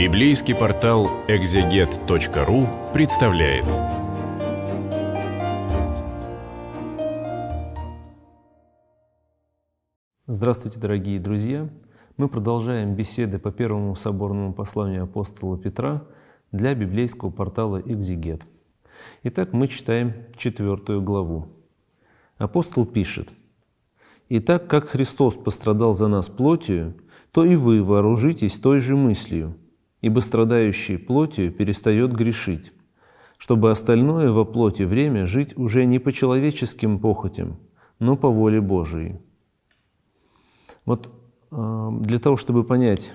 Библейский портал экзегет.ру представляет. Здравствуйте, дорогие друзья! Мы продолжаем беседы по первому соборному посланию апостола Петра для библейского портала «Экзегет». Итак, мы читаем четвертую главу. Апостол пишет, «Итак, как Христос пострадал за нас плотью, то и вы вооружитесь той же мыслью, ибо страдающий плотью перестает грешить, чтобы остальное во плоти время жить уже не по человеческим похотям, но по воле Божией. Вот э, для того, чтобы понять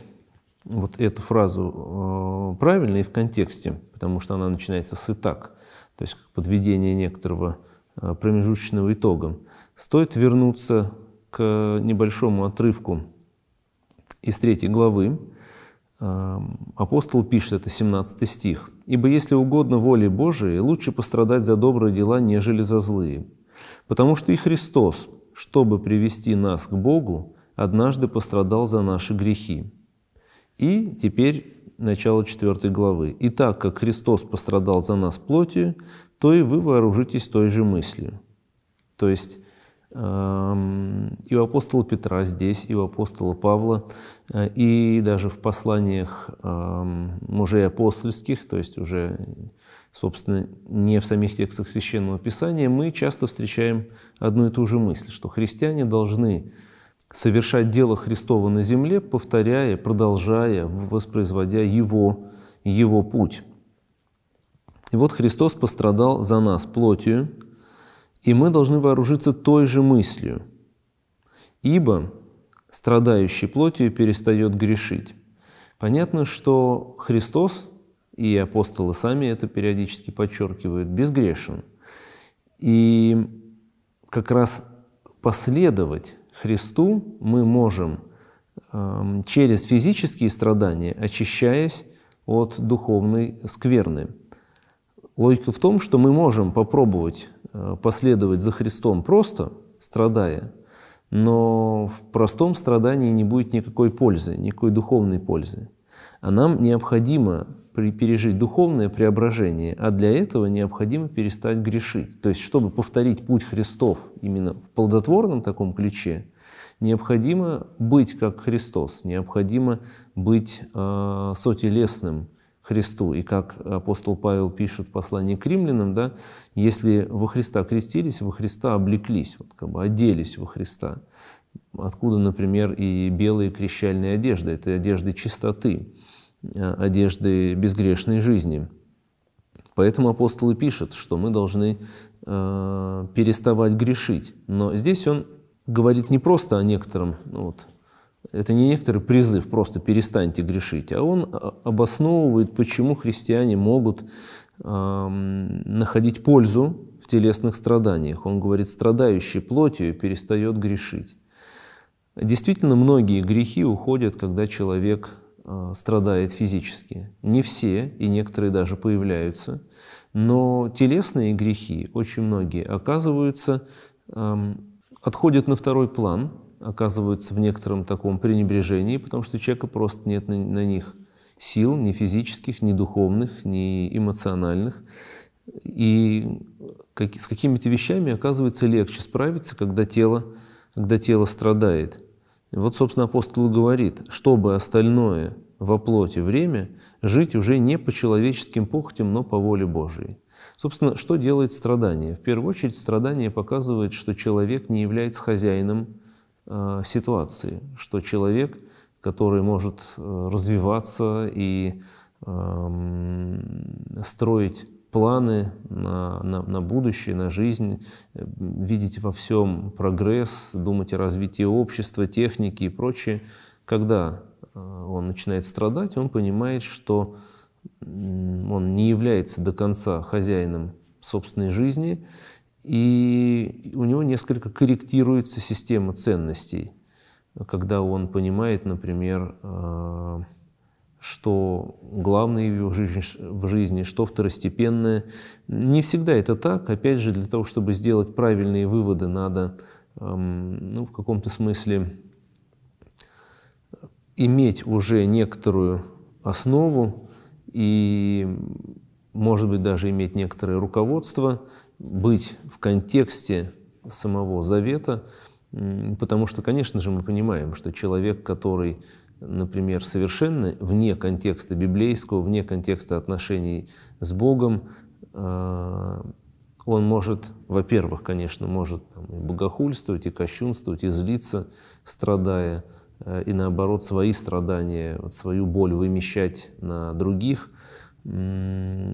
вот эту фразу э, правильно и в контексте, потому что она начинается с итак, то есть как подведение некоторого э, промежуточного итога, стоит вернуться к небольшому отрывку из третьей главы, Апостол пишет, это 17 стих. «Ибо если угодно воле Божией, лучше пострадать за добрые дела, нежели за злые. Потому что и Христос, чтобы привести нас к Богу, однажды пострадал за наши грехи». И теперь начало 4 главы. «И так как Христос пострадал за нас плотью, то и вы вооружитесь той же мыслью». То есть и у апостола Петра здесь, и у апостола Павла, э, и даже в посланиях мужей апостольских, то есть уже, собственно, не в самих текстах Священного Писания, мы часто встречаем одну и ту же мысль, что христиане должны совершать дело Христова на земле, повторяя, продолжая, воспроизводя Его, Его путь. И вот Христос пострадал за нас плотью, и мы должны вооружиться той же мыслью. Ибо страдающий плотью перестает грешить. Понятно, что Христос, и апостолы сами это периодически подчеркивают, безгрешен. И как раз последовать Христу мы можем эм, через физические страдания, очищаясь от духовной скверны. Логика в том, что мы можем попробовать Э, последовать за Христом просто, страдая, но в простом страдании не будет никакой пользы, никакой духовной пользы. А нам необходимо пережить духовное преображение, а для этого необходимо перестать грешить. То есть, чтобы повторить путь Христов именно в плодотворном таком ключе, необходимо быть как Христос, необходимо быть э, сотелесным, Христу. И как апостол Павел пишет в послании к римлянам, да, если во Христа крестились, во Христа облеклись, вот как бы оделись во Христа. Откуда, например, и белые крещальные одежды. Это одежды чистоты, одежды безгрешной жизни. Поэтому апостолы пишут, что мы должны э, переставать грешить. Но здесь он говорит не просто о некотором ну, вот, это не некоторый призыв, просто перестаньте грешить, а он а, обосновывает, почему христиане могут эм, находить пользу в телесных страданиях. Он говорит, страдающий плотью перестает грешить. Действительно, многие грехи уходят, когда человек э, страдает физически. Не все, и некоторые даже появляются. Но телесные грехи, очень многие, оказываются, эм, отходят на второй план – оказываются в некотором таком пренебрежении, потому что человека просто нет на, на них сил, ни физических, ни духовных, ни эмоциональных. И как, с какими-то вещами оказывается легче справиться, когда тело, когда тело страдает. Вот, собственно, апостол говорит, чтобы остальное во плоти время жить уже не по человеческим похотям, но по воле Божией. Собственно, что делает страдание? В первую очередь, страдание показывает, что человек не является хозяином Э, ситуации, что человек, который может э, развиваться и эм, строить планы на, на, на будущее, на жизнь, э, видеть во всем прогресс, думать о развитии общества, техники и прочее. Когда он начинает страдать, он понимает, что он не является до конца хозяином собственной жизни, и у него несколько корректируется система ценностей, когда он понимает, например, э, что главное в жизни, в жизни, что второстепенное. Не всегда это так. Опять же, для того, чтобы сделать правильные выводы, надо эм, ну, в каком-то смысле иметь уже некоторую основу и, может быть, даже иметь некоторое руководство – быть в контексте самого завета, потому что, конечно же, мы понимаем, что человек, который, например, совершенно вне контекста библейского, вне контекста отношений с Богом, а, он может, во-первых, конечно, может там, и богохульствовать, и кощунствовать, и злиться, страдая, э, и наоборот свои страдания, вот свою боль вымещать на других. Ну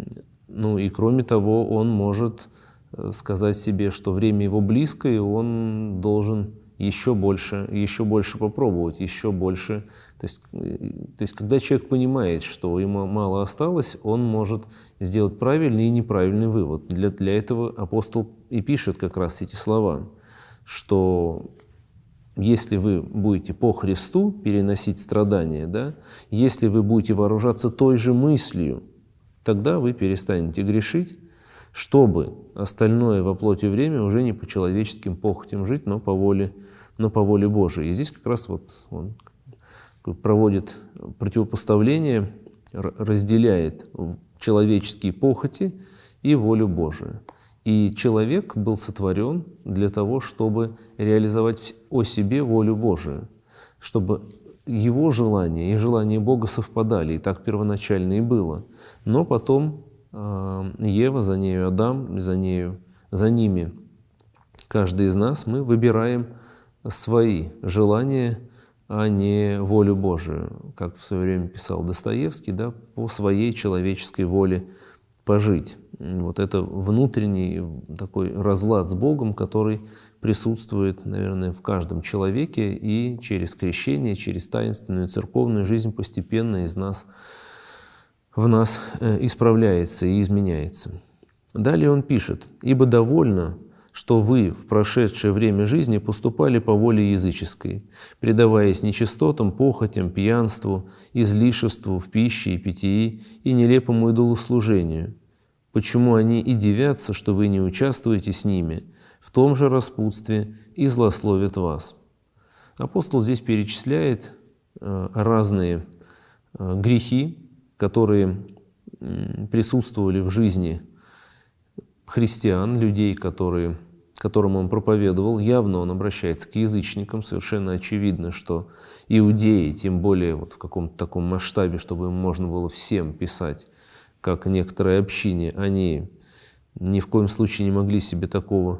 и кроме того, он может Э, сказать себе, что время его близко, и он должен еще больше, еще больше попробовать, еще больше. То есть, э, то есть когда человек понимает, что ему мало осталось, он может сделать правильный и неправильный вывод. Для, для этого апостол и пишет как раз эти слова, что если вы будете по Христу переносить страдания, да, если вы будете вооружаться той же мыслью, тогда вы перестанете грешить, чтобы остальное во плоти время уже не по человеческим похотям жить, но по воле, но по воле Божией. И здесь как раз вот он проводит противопоставление, разделяет человеческие похоти и волю Божию. И человек был сотворен для того, чтобы реализовать о себе волю Божию, чтобы его желания и желания Бога совпадали, и так первоначально и было. Но потом Э, Ева, за нею Адам, за, нею, за ними. Каждый из нас, мы выбираем свои желания, а не волю Божию, как в свое время писал Достоевский, да, по своей человеческой воле пожить. Вот это внутренний такой разлад с Богом, который присутствует, наверное, в каждом человеке и через крещение, через таинственную церковную жизнь постепенно из нас в нас э, исправляется и изменяется. Далее он пишет, «Ибо довольно, что вы в прошедшее время жизни поступали по воле языческой, предаваясь нечистотам, похотям, пьянству, излишеству в пище и питье и нелепому идолослужению. Почему они и дивятся, что вы не участвуете с ними, в том же распутстве и злословят вас». Апостол здесь перечисляет э, разные э, грехи, которые присутствовали в жизни христиан, людей, которые, которым он проповедовал, явно он обращается к язычникам. Совершенно очевидно, что иудеи, тем более вот в каком-то таком масштабе, чтобы им можно было всем писать, как некоторые общине, они ни в коем случае не могли себе такого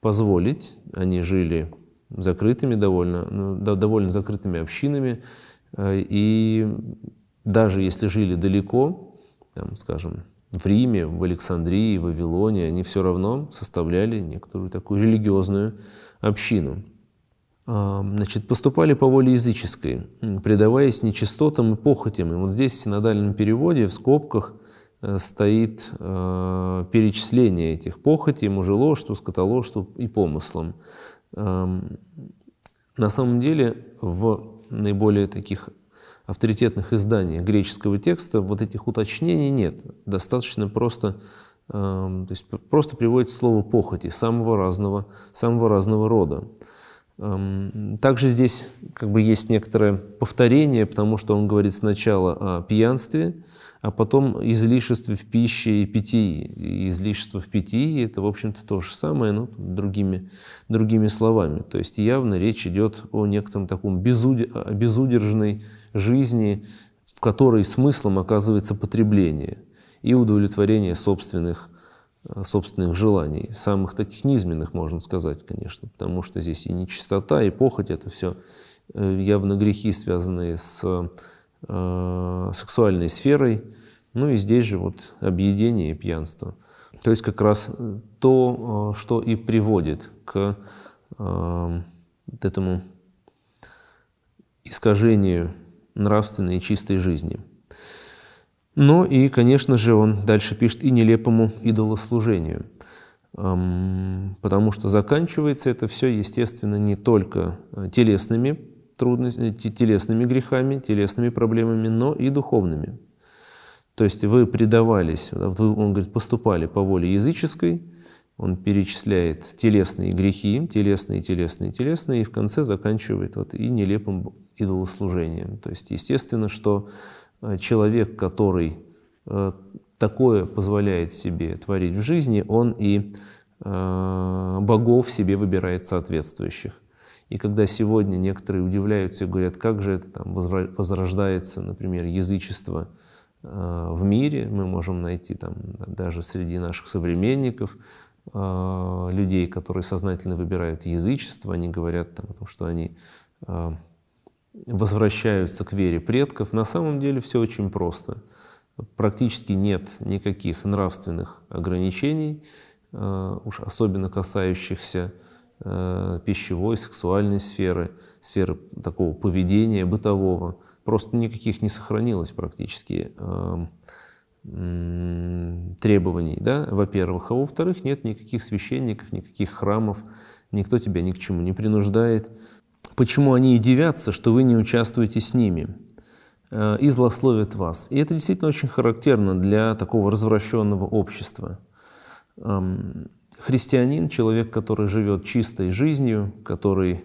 позволить. Они жили закрытыми довольно, ну, довольно закрытыми общинами, э, и даже если жили далеко, там, скажем, в Риме, в Александрии, в Вавилоне, они все равно составляли некоторую такую религиозную общину. А, значит, поступали по воле языческой, предаваясь нечистотам и похотям. И вот здесь в синодальном переводе в скобках э, стоит э, перечисление этих похотей, мужеложству, скотоложству и помыслом. На самом деле в наиболее таких авторитетных изданий греческого текста вот этих уточнений нет. Достаточно просто, эм, то есть просто приводится слово похоти самого разного, самого разного рода. Эм, также здесь как бы есть некоторое повторение, потому что он говорит сначала о пьянстве, а потом излишестве в пище и питии. И излишество в питии – это, в общем-то, то же самое, но другими, другими словами. То есть явно речь идет о некотором таком безуд... безудержной жизни, в которой смыслом оказывается потребление и удовлетворение собственных, э, собственных желаний, самых таких низменных, можно сказать, конечно, потому что здесь и нечистота, и похоть, это все э, явно грехи, связанные с э, сексуальной сферой, ну и здесь же вот объедение и пьянство. То есть как раз э, то, что и приводит к э, этому искажению нравственной и чистой жизни. Но ну и, конечно же, он дальше пишет и нелепому идолослужению, потому что заканчивается это все, естественно, не только э, телесными трудностями, э, телесными грехами, телесными проблемами, но и духовными. То есть вы предавались, он говорит, поступали по воле языческой, он перечисляет телесные грехи, телесные, телесные, телесные, и в конце заканчивает вот и нелепым идолослужением. То есть, естественно, что э, человек, который э, такое позволяет себе творить в жизни, он и э, богов себе выбирает соответствующих. И когда сегодня некоторые удивляются и говорят, как же это там возрождается, например, язычество в мире, мы можем найти там даже среди наших современников людей, которые сознательно выбирают язычество, они говорят там, что они возвращаются к вере предков. На самом деле все очень просто. Практически нет никаких нравственных ограничений, э, уж особенно касающихся э, пищевой, сексуальной сферы, сферы такого поведения бытового. Просто никаких не сохранилось практически э, требований, да, во-первых. А во-вторых, нет никаких священников, никаких храмов, никто тебя ни к чему не принуждает почему они и дивятся, что вы не участвуете с ними, э, и злословят вас. И это действительно очень характерно для такого развращенного общества. Эм, христианин, человек, который живет чистой жизнью, который,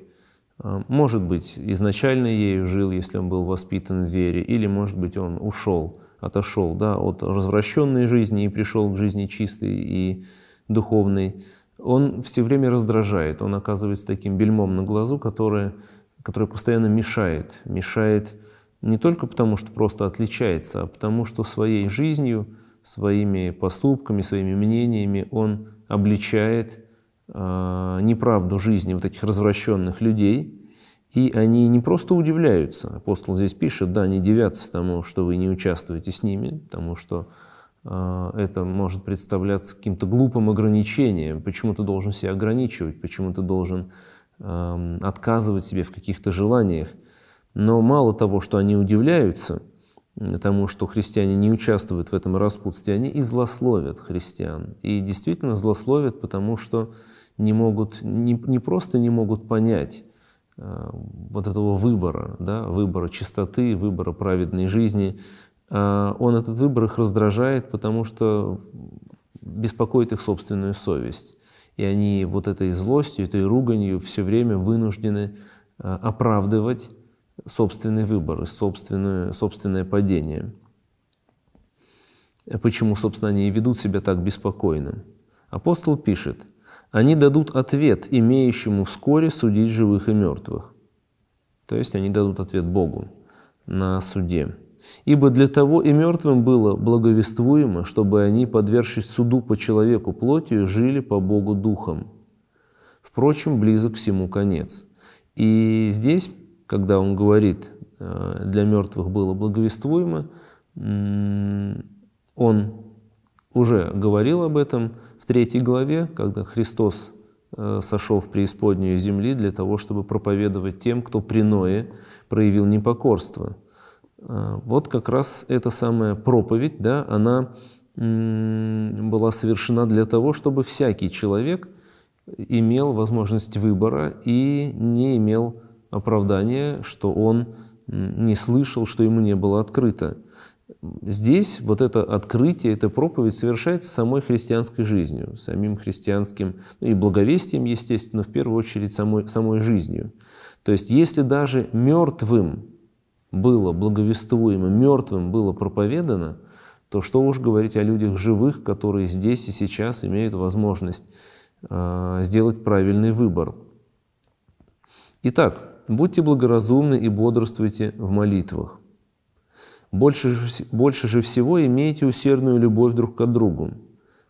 э, может быть, изначально ею жил, если он был воспитан в вере, или, может быть, он ушел, отошел да, от развращенной жизни и пришел к жизни чистой и духовной, он все время раздражает, он оказывается таким бельмом на глазу, которое, которое постоянно мешает. Мешает не только потому, что просто отличается, а потому что своей жизнью, своими поступками, своими мнениями он обличает э, неправду жизни вот этих развращенных людей – и они не просто удивляются, апостол здесь пишет, да, не дивятся тому, что вы не участвуете с ними, потому что а, это может представляться каким-то глупым ограничением. Почему ты должен себя ограничивать? Почему ты должен эм, отказывать себе в каких-то желаниях? Но мало того, что они удивляются тому, что христиане не участвуют в этом распутстве, они и злословят христиан. И действительно злословят, потому что не могут, не, не просто не могут понять э, вот этого выбора, да, выбора чистоты, выбора праведной жизни – Э, он этот выбор их раздражает, потому что беспокоит их собственную совесть. И они вот этой злостью, этой руганью все время вынуждены э, оправдывать собственный выбор, собственное, собственное падение. Э, почему, собственно, они и ведут себя так беспокойно? Апостол пишет, «Они дадут ответ имеющему вскоре судить живых и мертвых». То есть они дадут ответ Богу на суде. Ибо для того и мертвым было благовествуемо, чтобы они, подвергшись суду по человеку плотью, жили по Богу духом. Впрочем, близок всему конец. И здесь, когда он говорит, э, для мертвых было благовествуемо, он уже говорил об этом в третьей главе, когда Христос э, сошел в преисподнюю земли для того, чтобы проповедовать тем, кто при Ное проявил непокорство – а, вот как раз эта самая проповедь, да, она была совершена для того, чтобы всякий человек имел возможность выбора и не имел оправдания, что он не слышал, что ему не было открыто. Здесь вот это открытие, эта проповедь совершается самой христианской жизнью, самим христианским ну и благовестием, естественно, в первую очередь самой, самой жизнью. То есть если даже мертвым было благовествуемо мертвым, было проповедано, то что уж говорить о людях живых, которые здесь и сейчас имеют возможность а, сделать правильный выбор. Итак, будьте благоразумны и бодрствуйте в молитвах. Больше же, больше же всего имейте усердную любовь друг к другу,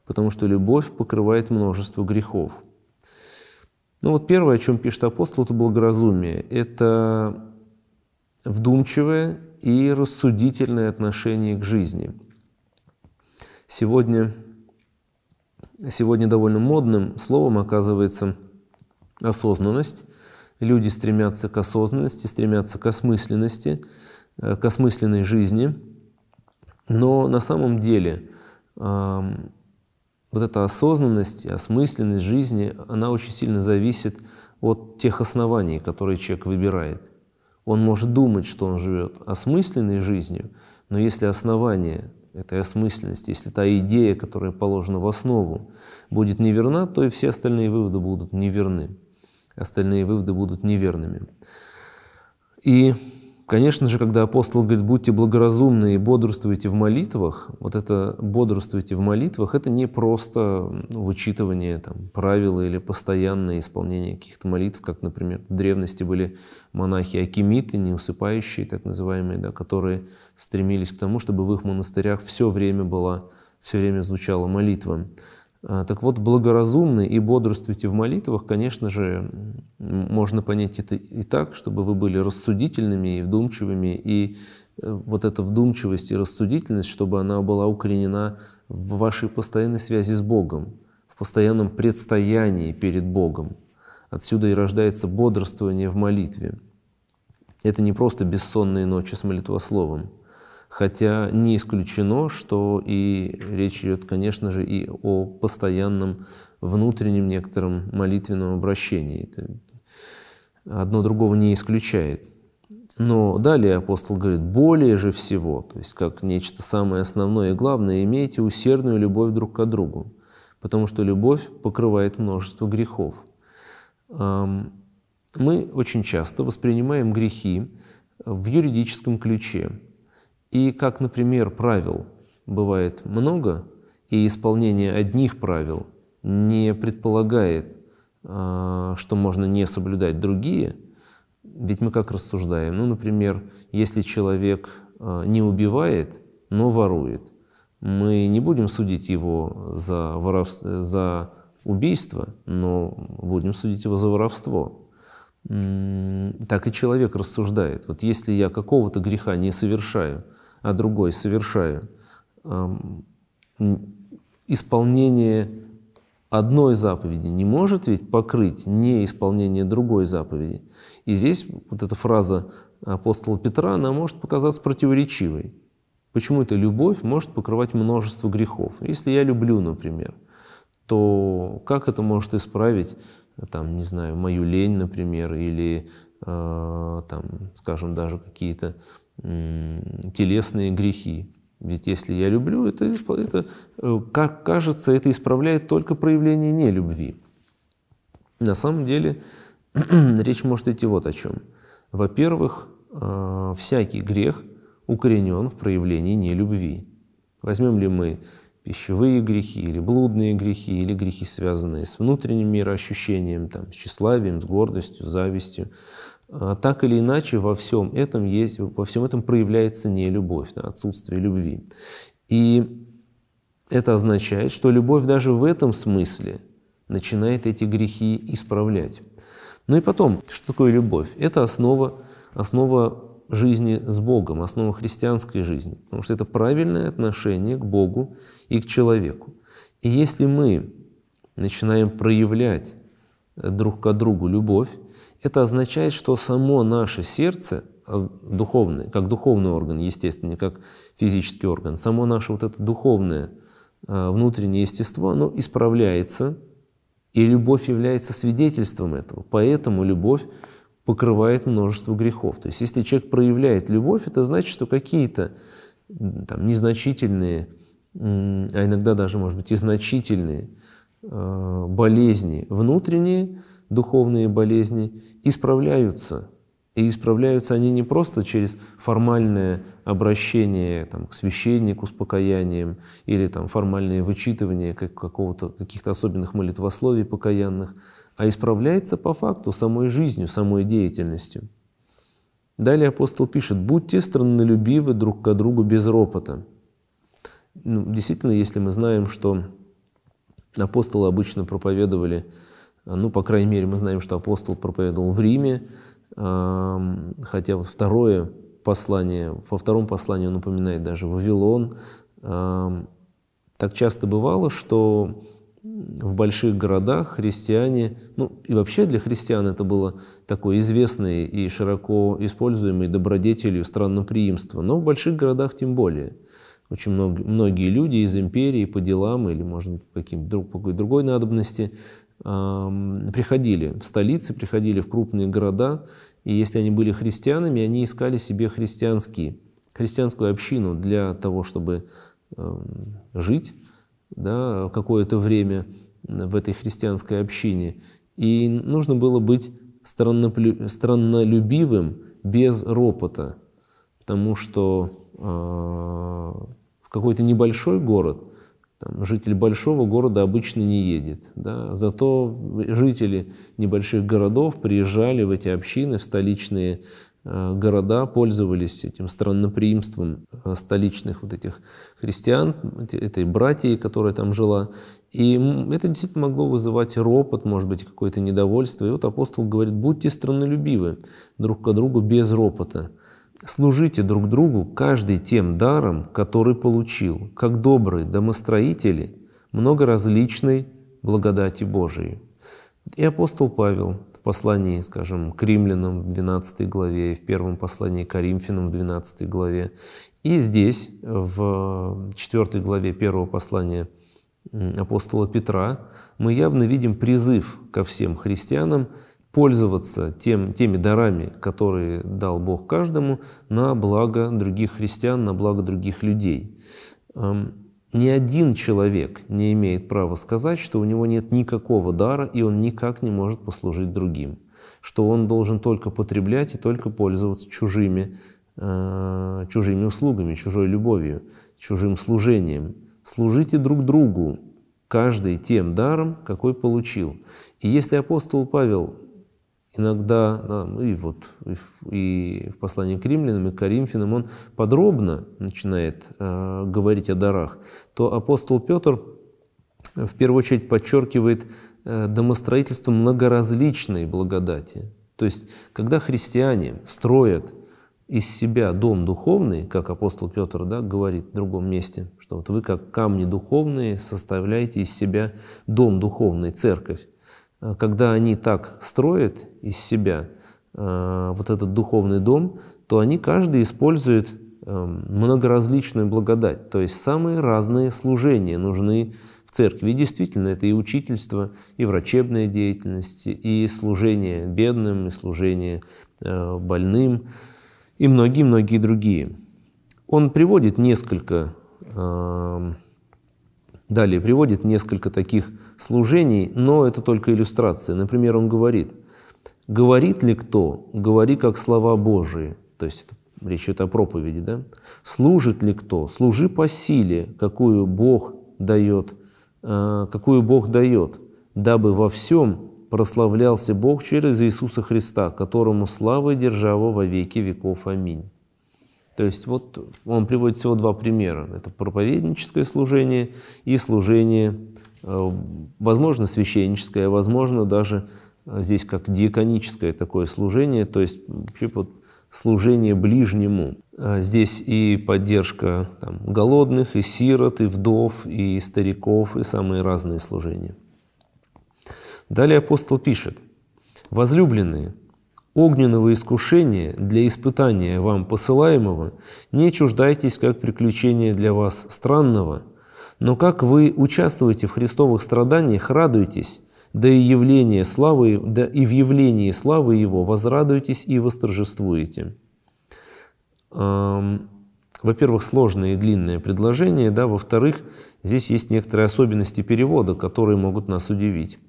потому что любовь покрывает множество грехов. Ну вот первое, о чем пишет апостол, это благоразумие. Это вдумчивое и рассудительное отношение к жизни. Сегодня, сегодня довольно модным словом оказывается осознанность. Люди стремятся к осознанности, стремятся к осмысленности, э, к осмысленной жизни. Но на самом деле вот эта осознанность, осмысленность жизни, она очень сильно зависит от тех оснований, которые человек выбирает – он может думать, что он живет осмысленной жизнью, но если основание этой осмысленности, если та идея, которая положена в основу, будет неверна, то и все остальные выводы будут неверны. Остальные выводы будут неверными. И Конечно же, когда апостол говорит, будьте благоразумны и бодрствуйте в молитвах, вот это бодрствуйте в молитвах, это не просто ну, вычитывание там, правил или постоянное исполнение каких-то молитв, как, например, в древности были монахи-акимиты, неусыпающие, так называемые, да, которые стремились к тому, чтобы в их монастырях все время была, все время звучала молитва. А, так вот, благоразумны и бодрствуйте в молитвах, конечно же, можно понять это и так, чтобы вы были рассудительными и вдумчивыми, и э, вот эта вдумчивость и рассудительность, чтобы она была укоренена в вашей постоянной связи с Богом, в постоянном предстоянии перед Богом. Отсюда и рождается бодрствование в молитве. Это не просто бессонные ночи с молитвословом – Хотя не исключено, что и речь идет, конечно же, и о постоянном внутреннем некотором молитвенном обращении. Одно другого не исключает. Но далее апостол говорит, более же всего, то есть как нечто самое основное и главное, имейте усердную любовь друг к другу, потому что любовь покрывает множество грехов. Мы очень часто воспринимаем грехи в юридическом ключе. И как, например, правил бывает много, и исполнение одних правил не предполагает, а, что можно не соблюдать другие, ведь мы как рассуждаем? Ну, например, если человек а, не убивает, но ворует, мы не будем судить его за, воровство, за убийство, но будем судить его за воровство. Так и человек рассуждает. Вот если я какого-то греха не совершаю, а другой совершаю. Исполнение одной заповеди не может ведь покрыть неисполнение другой заповеди. И здесь вот эта фраза апостола Петра, она может показаться противоречивой. Почему эта любовь может покрывать множество грехов? Если я люблю, например, то как это может исправить, там, не знаю, мою лень, например, или, э, там, скажем, даже какие-то телесные грехи. Ведь если я люблю, это, это, э, как кажется, это исправляет только проявление нелюбви. На самом деле речь может идти вот о чем. Во-первых, э, всякий грех укоренен в проявлении нелюбви. Возьмем ли мы пищевые грехи или блудные грехи, или грехи, связанные с внутренним мироощущением, там, с тщеславием, с гордостью, завистью, а, так или иначе во всем этом есть, во всем этом проявляется не любовь, да, отсутствие любви. И это означает, что любовь даже в этом смысле начинает эти грехи исправлять. Ну и потом, что такое любовь? Это основа, основа жизни с Богом, основа христианской жизни, потому что это правильное отношение к Богу и к человеку. И если мы начинаем проявлять друг к другу любовь, это означает, что само наше сердце, а, духовное, как духовный орган, естественно, не как физический орган, само наше вот это духовное а, внутреннее естество, оно исправляется, и любовь является свидетельством этого. Поэтому любовь покрывает множество грехов. То есть если человек проявляет любовь, это значит, что какие-то там, незначительные, а иногда даже, может быть, и значительные а, болезни внутренние – духовные болезни, исправляются. И исправляются они не просто через формальное обращение там, к священнику с покаянием или там, формальное вычитывание как, какого-то, каких-то особенных молитвословий покаянных, а исправляется по факту самой жизнью, самой деятельностью. Далее апостол пишет, «Будьте страннолюбивы друг к другу без ропота». Ну, действительно, если мы знаем, что апостолы обычно проповедовали ну, по крайней мере, мы знаем, что апостол проповедовал в Риме, хотя вот второе послание, во втором послании он упоминает даже Вавилон. Так часто бывало, что в больших городах христиане, ну и вообще для христиан это было такое известное и широко используемое добродетелью странноприимство, но в больших городах тем более. Очень много, многие люди из империи по делам или, может быть, по, каким, по другой надобности приходили в столицы, приходили в крупные города, и если они были христианами, они искали себе христианские, христианскую общину для того, чтобы жить да, какое-то время в этой христианской общине. И нужно было быть страннолюбивым без ропота, потому что а, в какой-то небольшой город – там, житель большого города обычно не едет. Да? Зато жители небольших городов приезжали в эти общины, в столичные э, города, пользовались этим странноприимством э, столичных вот этих христиан, этой братьи, которая там жила. И это действительно могло вызывать ропот, может быть, какое-то недовольство. И вот апостол говорит, будьте странолюбивы друг к другу без ропота. Служите друг другу каждый тем даром, который получил, как добрые домостроители многоразличной благодати Божией. И апостол Павел в послании, скажем, к римлянам в 12 главе, и в первом послании к Коринфянам в 12 главе, и здесь, в 4 главе первого послания апостола Петра, мы явно видим призыв ко всем христианам пользоваться тем, теми дарами, которые дал Бог каждому, на благо других христиан, на благо других людей. Ни один человек не имеет права сказать, что у него нет никакого дара, и он никак не может послужить другим, что он должен только потреблять и только пользоваться чужими, а, чужими услугами, чужой любовью, чужим служением. Служите друг другу, каждый тем даром, какой получил. И если апостол Павел иногда, и вот и в, послании к римлянам и к коринфянам он подробно начинает э, говорить о дарах, то апостол Петр э, в первую очередь подчеркивает э, домостроительство многоразличной благодати. То есть, когда христиане строят из себя дом духовный, как апостол Петр да, говорит в другом месте, что вот вы как камни духовные составляете из себя дом духовный, церковь, Э, когда они так строят из себя э, вот этот духовный дом, то они каждый использует эм, многоразличную благодать. То есть самые разные служения нужны в церкви. И действительно, это и учительство, и врачебная деятельность, и служение бедным, и служение э, больным, и многие-многие другие. Он приводит несколько, эм, далее приводит несколько таких служений, но это только иллюстрация. Например, он говорит, «Говорит ли кто, говори как слова Божии». То есть речь идет о проповеди, да? «Служит ли кто, служи по силе, какую Бог дает, э, какую Бог дает, дабы во всем прославлялся Бог через Иисуса Христа, которому слава и держава во веки веков. Аминь». То есть вот он приводит всего два примера. Это проповедническое служение и служение Э, возможно, священническое, возможно, даже э, здесь как диаконическое такое служение, то есть вообще вот служение ближнему. Э, здесь и поддержка там, голодных, и сирот, и вдов, и стариков, и самые разные служения. Далее апостол пишет, «Возлюбленные, огненного искушения для испытания вам посылаемого не чуждайтесь, как приключение для вас странного – но как вы участвуете в Христовых страданиях, радуйтесь, да и, явление славы, да и в явлении славы Его возрадуйтесь и восторжествуете. Во-первых, сложное и длинное предложение, да, во-вторых, здесь есть некоторые особенности перевода, которые могут нас удивить.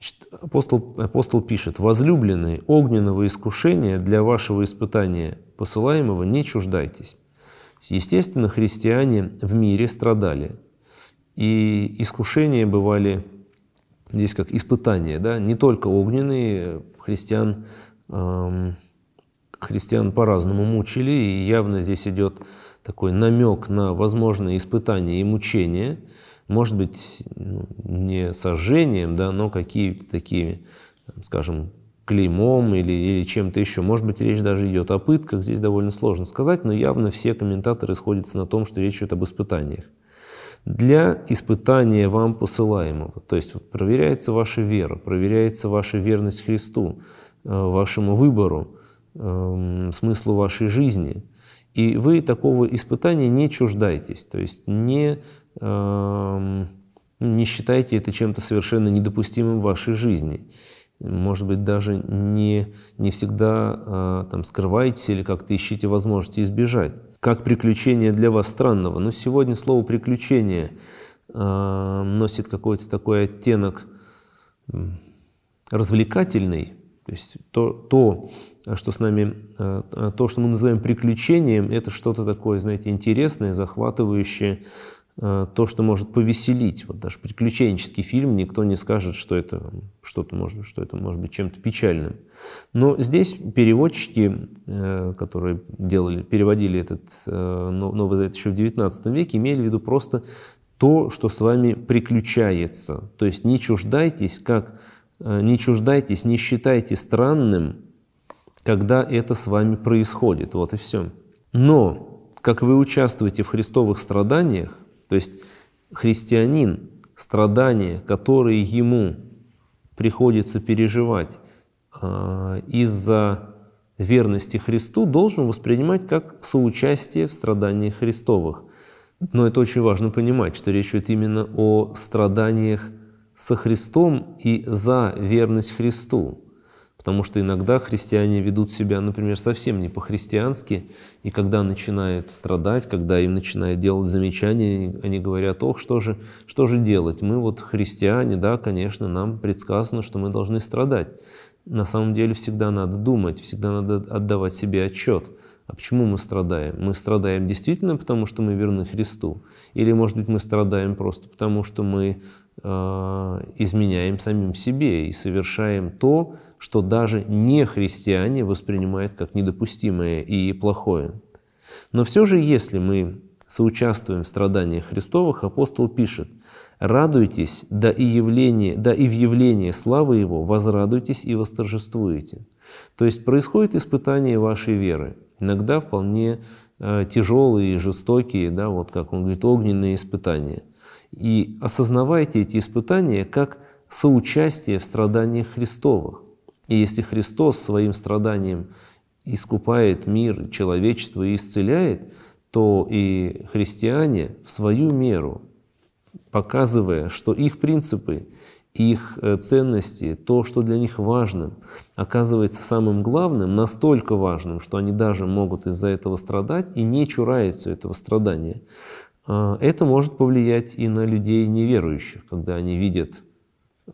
Значит, апостол, апостол пишет, «Возлюбленные, огненного искушения для вашего испытания посылаемого не чуждайтесь». Естественно, христиане в мире страдали – и искушения бывали здесь как испытания, да, не только огненные, христиан, эм, христиан по-разному мучили, и явно здесь идет такой намек на возможные испытания и мучения, может быть, ну, не сожжением, да, но какие-то такие, скажем, клеймом или, или чем-то еще. Может быть, речь даже идет о пытках, здесь довольно сложно сказать, но явно все комментаторы сходятся на том, что речь идет об испытаниях для испытания вам посылаемого. То есть проверяется ваша вера, проверяется ваша верность Христу, э, вашему выбору, эм, смыслу вашей жизни. И вы такого испытания не чуждаетесь, то есть не, эм, не считайте это чем-то совершенно недопустимым в вашей жизни может быть, даже не, не всегда а, там, скрываетесь или как-то ищите возможности избежать. Как приключение для вас странного? Но ну, сегодня слово «приключение» а, носит какой-то такой оттенок развлекательный, то есть то, то что с нами, а, а, то, что мы называем приключением, это что-то такое, знаете, интересное, захватывающее, Э, то, что может повеселить. Вот даже приключенческий фильм, никто не скажет, что это, что-то может, что это может быть чем-то печальным. Но здесь переводчики, э, которые делали, переводили этот э, Новый Завет еще в XIX веке, имели в виду просто то, что с вами приключается. То есть не чуждайтесь, как не чуждайтесь, не считайте странным, когда это с вами происходит. Вот и все. Но, как вы участвуете в христовых страданиях, то есть христианин, страдания, которые ему приходится переживать а, из-за верности Христу, должен воспринимать как соучастие в страданиях Христовых. Но это очень важно понимать, что речь идет именно о страданиях со Христом и за верность Христу. Потому что иногда христиане ведут себя, например, совсем не по-христиански, и когда начинают страдать, когда им начинают делать замечания, они говорят, ох, что же, что же делать? Мы вот христиане, да, конечно, нам предсказано, что мы должны страдать. На самом деле всегда надо думать, всегда надо отдавать себе отчет. А почему мы страдаем? Мы страдаем действительно потому, что мы верны Христу? Или, может быть, мы страдаем просто потому, что мы Э, изменяем самим себе и совершаем то, что даже не христиане воспринимают как недопустимое и плохое. Но все же, если мы соучаствуем в страданиях Христовых, апостол пишет, «Радуйтесь, да и, явление, да и в явление славы Его возрадуйтесь и восторжествуете». То есть происходит испытание вашей веры, иногда вполне э, тяжелые и жестокие, да, вот как он говорит, огненные испытания – и осознавайте эти испытания как соучастие в страданиях Христовых. И если Христос своим страданием искупает мир, человечество и исцеляет, то и христиане в свою меру, показывая, что их принципы, их э, ценности, то, что для них важно, оказывается самым главным, настолько важным, что они даже могут из-за этого страдать и не чураются этого страдания. А, это может повлиять и на людей неверующих, когда они видят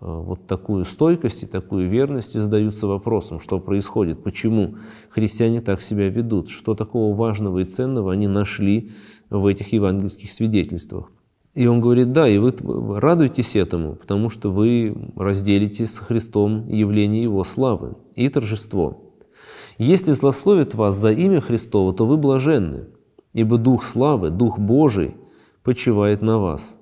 а, вот такую стойкость и такую верность и задаются вопросом, что происходит, почему христиане так себя ведут, что такого важного и ценного они нашли в этих евангельских свидетельствах. И он говорит, да, и вы радуйтесь этому, потому что вы разделите с Христом явление Его славы и торжество. Если злословит вас за имя Христово, то вы блаженны, ибо Дух славы, Дух Божий – почивает на вас.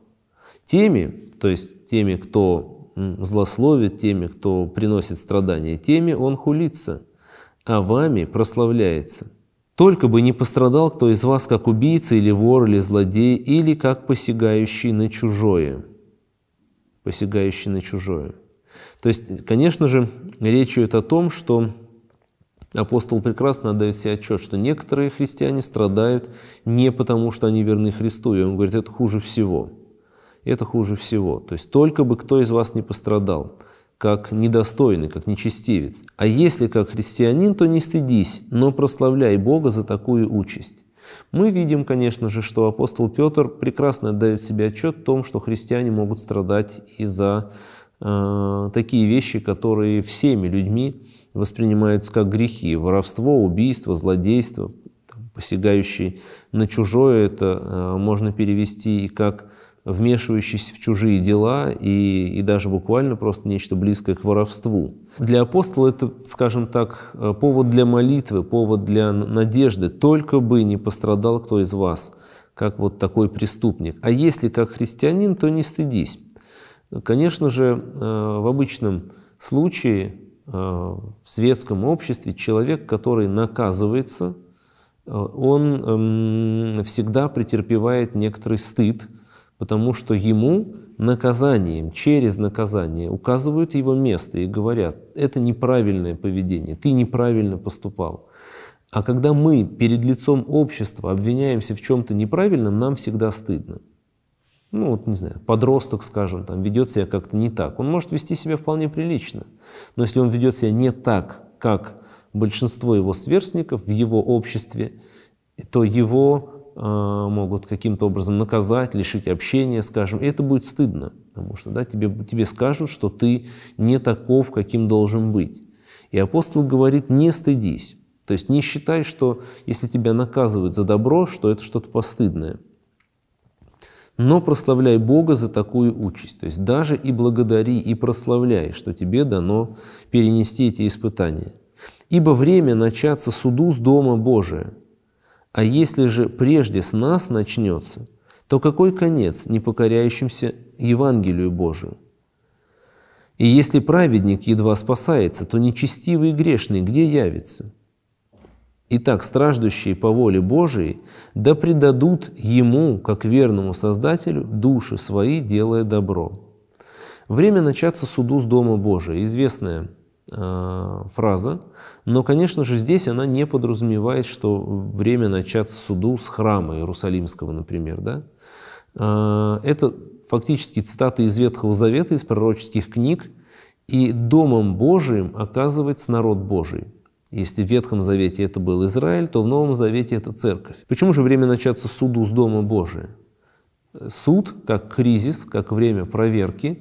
Теми, то есть теми, кто злословит, теми, кто приносит страдания, теми он хулится, а вами прославляется. Только бы не пострадал кто из вас, как убийца или вор, или злодей, или как посягающий на чужое. Посягающий на чужое. То есть, конечно же, речь идет о том, что Апостол прекрасно отдает себе отчет, что некоторые христиане страдают не потому, что они верны Христу, и он говорит, это хуже всего. Это хуже всего. То есть только бы кто из вас не пострадал, как недостойный, как нечестивец. А если как христианин, то не стыдись, но прославляй Бога за такую участь. Мы видим, конечно же, что апостол Петр прекрасно отдает себе отчет в том, что христиане могут страдать и за э, такие вещи, которые всеми людьми воспринимаются как грехи. Воровство, убийство, злодейство, посягающий на чужое, это э, можно перевести и как вмешивающийся в чужие дела и, и даже буквально просто нечто близкое к воровству. Для апостола это, скажем так, э, повод для молитвы, повод для надежды. Только бы не пострадал кто из вас, как вот такой преступник. А если как христианин, то не стыдись. Конечно же, э, в обычном случае Э, в светском обществе человек, который наказывается, э, он эм, всегда претерпевает некоторый стыд, потому что ему наказанием, через наказание указывают его место и говорят, это неправильное поведение, ты неправильно поступал. А когда мы перед лицом общества обвиняемся в чем-то неправильном, нам всегда стыдно ну вот не знаю, подросток, скажем, там, ведет себя как-то не так. Он может вести себя вполне прилично, но если он ведет себя не так, как большинство его сверстников в его обществе, то его э, могут каким-то образом наказать, лишить общения, скажем, и это будет стыдно, потому что да, тебе, тебе скажут, что ты не таков, каким должен быть. И апостол говорит, не стыдись, то есть не считай, что если тебя наказывают за добро, что это что-то постыдное – но прославляй Бога за такую участь. То есть даже и благодари, и прославляй, что тебе дано перенести эти испытания. Ибо время начаться суду с Дома Божия. А если же прежде с нас начнется, то какой конец непокоряющимся Евангелию Божию? И если праведник едва спасается, то нечестивый и грешный где явится – Итак, страждущие по воле Божией да предадут Ему, как верному Создателю, души свои, делая добро. Время начаться суду с Дома Божия. Известная э, фраза, но, конечно же, здесь она не подразумевает, что время начаться суду с храма Иерусалимского, например. Да? Э, это фактически цитаты из Ветхого Завета, из пророческих книг, и Домом Божиим оказывается народ Божий – если в Ветхом Завете это был Израиль, то в Новом Завете это церковь. Почему же время начаться суду с Дома Божия? Суд, как кризис, как время проверки,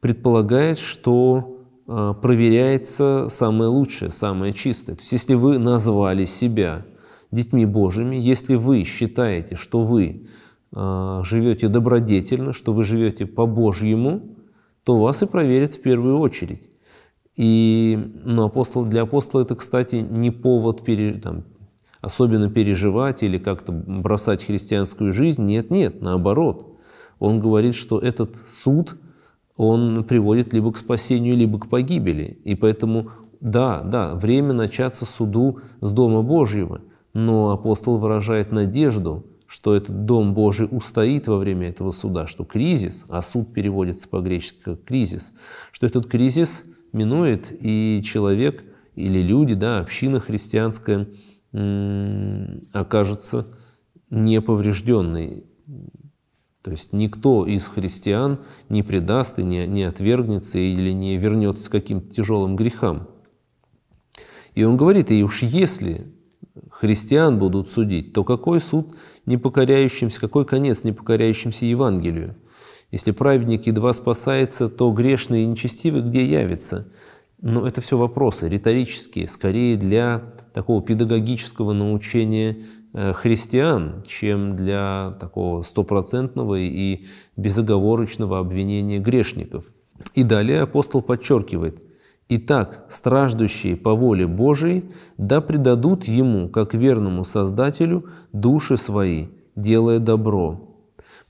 предполагает, что а, проверяется самое лучшее, самое чистое. То есть если вы назвали себя детьми Божьими, если вы считаете, что вы а, живете добродетельно, что вы живете по-божьему, то вас и проверят в первую очередь. И ну, апостол, для апостола это, кстати, не повод пере, там, особенно переживать или как-то бросать христианскую жизнь. Нет, нет, наоборот. Он говорит, что этот суд, он приводит либо к спасению, либо к погибели. И поэтому, да, да, время начаться суду с Дома Божьего. Но апостол выражает надежду, что этот Дом Божий устоит во время этого суда, что кризис, а суд переводится по-гречески как кризис, что этот кризис – минует, и человек или люди, да, община христианская окажется неповрежденной. То есть никто из христиан не предаст и не, не отвергнется или не вернется к каким-то тяжелым грехам. И он говорит, и уж если христиан будут судить, то какой суд непокоряющимся, какой конец непокоряющимся Евангелию? Если праведник едва спасается, то грешный и нечестивый где явится? Но ну, это все вопросы риторические, скорее для такого педагогического научения э, христиан, чем для такого стопроцентного и безоговорочного обвинения грешников. И далее апостол подчеркивает, «Итак, страждущие по воле Божией да предадут Ему, как верному Создателю, души свои, делая добро,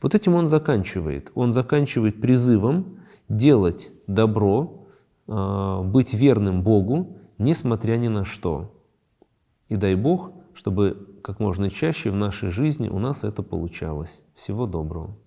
вот этим он заканчивает. Он заканчивает призывом делать добро, а, быть верным Богу, несмотря ни на что. И дай Бог, чтобы как можно чаще в нашей жизни у нас это получалось. Всего доброго.